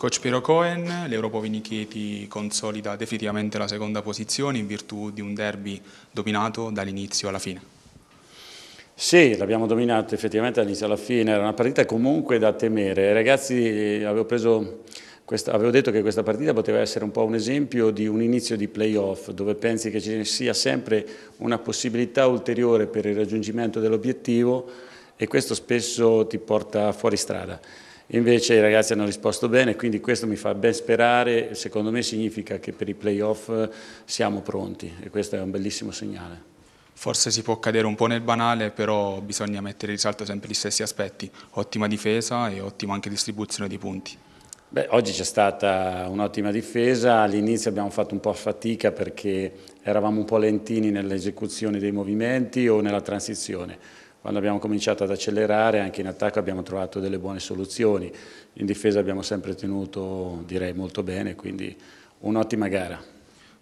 Coach Piero Cohen, l'Europa Vinicheti consolida definitivamente la seconda posizione in virtù di un derby dominato dall'inizio alla fine. Sì, l'abbiamo dominato effettivamente dall'inizio alla fine, era una partita comunque da temere. Ragazzi, eh, avevo, questa, avevo, detto che questa partita poteva essere un po' un esempio di un inizio di playoff, dove pensi che ci sia sempre una possibilità ulteriore per il raggiungimento dell'obiettivo e questo spesso ti porta fuori strada. Invece i ragazzi hanno risposto bene, quindi questo mi fa ben sperare, secondo me significa che per i playoff eh, siamo pronti e questo è un bellissimo segnale. Forse si può cadere un po' nel banale, però bisogna mettere in risalto sempre gli stessi aspetti, ottima difesa e ottima anche distribuzione di punti. Beh, oggi c'è stata un'ottima difesa, all'inizio abbiamo fatto un po' fatica perché eravamo un po' lentini nell'esecuzione dei movimenti o nella transizione quando abbiamo cominciato ad accelerare, anche in attacco abbiamo trovato delle buone soluzioni, in difesa abbiamo sempre tenuto direi molto bene, quindi un'ottima gara.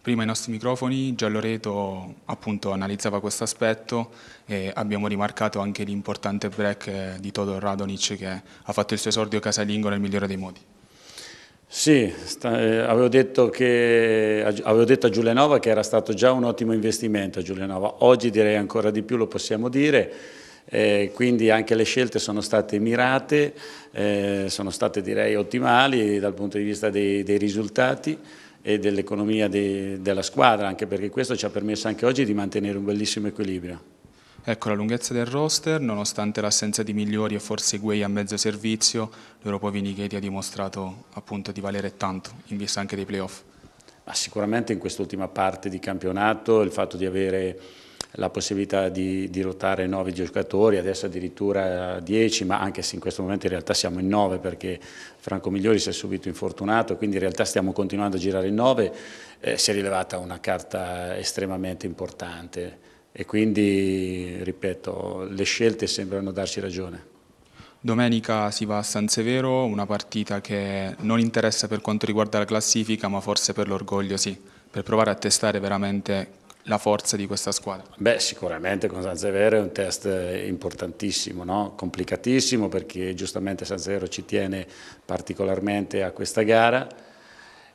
Prima i nostri microfoni, Gialloreto appunto analizzava questo aspetto e abbiamo rimarcato anche l'importante break eh, di Todor Radonic che ha fatto il suo esordio casalingo nel migliore dei modi. Sì, eh, avevo, detto che, avevo detto a Giulianova che era stato già un ottimo investimento a Giulianova, oggi direi ancora di più lo possiamo dire eh, quindi anche le scelte sono state mirate, eh, sono state direi ottimali dal punto di vista dei, dei risultati e dell'economia de, della squadra, anche perché questo ci ha permesso anche oggi di mantenere un bellissimo equilibrio. Ecco, la lunghezza del roster, nonostante l'assenza di migliori e forse guai a mezzo servizio, l'Europa Vinigheti ha dimostrato appunto di valere tanto, in vista anche dei playoff. Ma sicuramente in quest'ultima parte di campionato il fatto di avere la possibilità di, di rotare 9 giocatori, adesso addirittura 10, ma anche se in questo momento in realtà siamo in 9 perché Franco Migliori si è subito infortunato, quindi in realtà stiamo continuando a girare in 9, eh, si è rilevata una carta estremamente importante e quindi, ripeto, le scelte sembrano darci ragione. Domenica si va a San Severo, una partita che non interessa per quanto riguarda la classifica, ma forse per l'orgoglio sì, per provare a testare veramente la forza di questa squadra? Beh, sicuramente con San Sanzevero è un test importantissimo, no? complicatissimo perché giustamente San Sanzevero ci tiene particolarmente a questa gara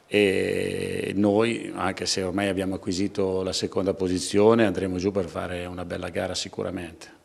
e noi, anche se ormai abbiamo acquisito la seconda posizione, andremo giù per fare una bella gara sicuramente.